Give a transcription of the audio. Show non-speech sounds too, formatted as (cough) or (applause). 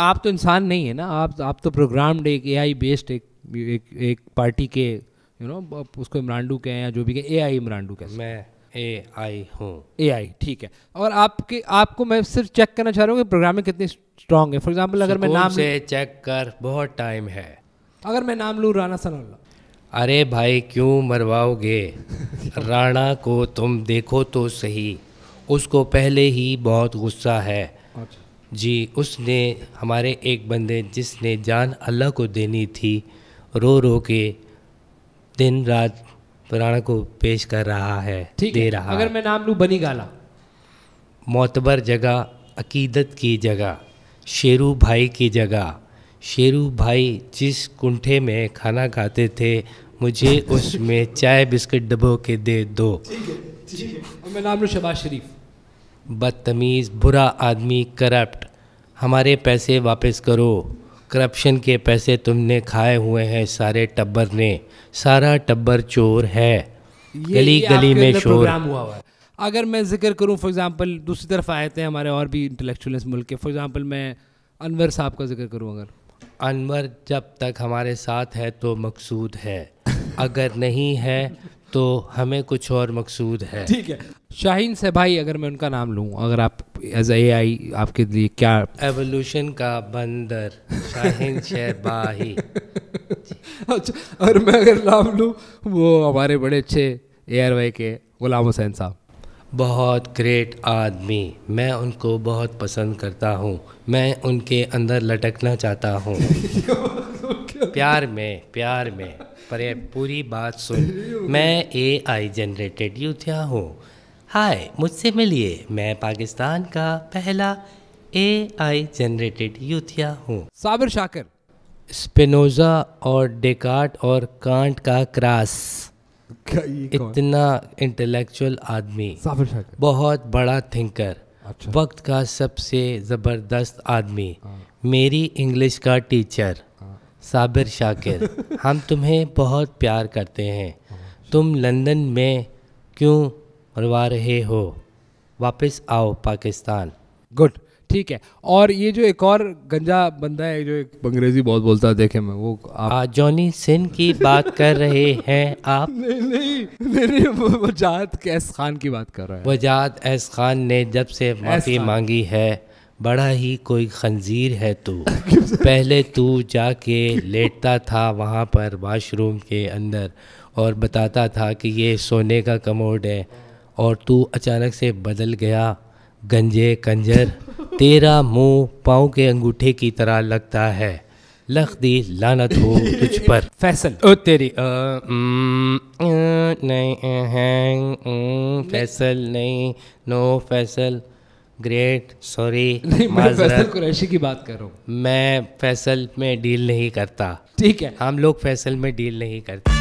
आप तो इंसान नहीं है ना आप आप तो प्रोग्राम्ड एक एआई बेस्ड एक एक एक पार्टी के यू you नो know, उसको इमरान्डू कहें या जो भी कहें ए आई इमरांडू कहें मैं एआई आई हूँ ए ठीक है और आपके आपको मैं सिर्फ चेक करना चाह रहा हूँ कि प्रोग्रामिंग कितनी स्ट्रांग है फॉर एग्जाम्पल अगर मैं नाम से चेक कर बहुत टाइम है अगर मैं नाम लूँ राना सनोल्ला अरे भाई क्यों मरवाओगे (laughs) राणा को तुम देखो तो सही उसको पहले ही बहुत गुस्सा है अच्छा जी उसने हमारे एक बंदे जिसने जान अल्लाह को देनी थी रो रो के दिन रात पुराना को पेश कर रहा है दे है। रहा अगर मैं नाम लूँ बनी गाला मोतबर जगह अकीदत की जगह शेरू भाई की जगह शेरू भाई जिस कुंठे में खाना खाते थे मुझे (laughs) उसमें चाय बिस्किट डबो के दे दो ठीक है, ठीक है। मैं नाम लूँ शबाज शरीफ बदतमीज़ बुरा आदमी करप्ट हमारे पैसे वापस करो करप्शन के पैसे तुमने खाए हुए हैं सारे टब्बर ने सारा टब्बर चोर है गली गली में शोर हुआ हुआ अगर मैं जिक्र करूं फॉर एग्जांपल दूसरी तरफ आए थे हमारे और भी इंटेलेक्चुअल मुल्क के फॉर एग्जांपल मैं अनवर साहब का जिक्र करूं अगर अनवर जब तक हमारे साथ है तो मकसूद है (laughs) अगर नहीं है तो हमें कुछ और मकसूद है ठीक है शाहीन से भाई अगर मैं उनका नाम लूँ अगर आप एज ए आई आपके लिए क्या एवोल्यूशन का बंदर शाहीन शहबाही (laughs) अच्छा और मैं अगर नाम लूँ वो हमारे बड़े अच्छे ए आर वाई के गुलाम हुसैन साहब बहुत ग्रेट आदमी मैं उनको बहुत पसंद करता हूँ मैं उनके अंदर लटकना चाहता हूँ (laughs) प्यार में प्यार में पर ये पूरी बात सुन मैं ए आई जनरेटेड यूथिया हूँ हाय मुझसे मिलिए मैं पाकिस्तान का पहला ए आई जनरेटेड यूथिया हूँ साबिर शाकर स्पिनोजा और डेकार्ट और कांट का क्रास इतना इंटेलेक्चुअल आदमी बहुत बड़ा थिंकर अच्छा। वक्त का सबसे ज़बरदस्त आदमी हाँ। मेरी इंग्लिश का टीचर साबिर शाकिर हम तुम्हें बहुत प्यार करते हैं तुम लंदन में क्यों मरवा रहे हो वापस आओ पाकिस्तान गुड ठीक है और ये जो एक और गंजा बंदा है जो एक अंग्रेजी बहुत बोलता है देखे मैं वो आप जॉनी सिन की बात कर रहे हैं आप (laughs) नहीं नहीं नहीं, नहीं एस खान की बात कर रहा है वजात एस खान ने जब से माफ़ी मांगी है बड़ा ही कोई खंजीर है तू (laughs) पहले तू जाके लेटता था वहाँ पर वाशरूम के अंदर और बताता था कि ये सोने का कमोड है और तू अचानक से बदल गया गंजे कंजर (laughs) तेरा मुंह पाँव के अंगूठे की तरह लगता है लख दी लानत हो तुझ पर (laughs) फैसल ओ तेरी नहीं फैसल नहीं नो फैसल ग्रेट सॉरी (laughs) नहीं मैं फैसल कुरैशी की बात करूँ मैं फैसल में डील नहीं करता ठीक है हम लोग फैसल में डील नहीं करते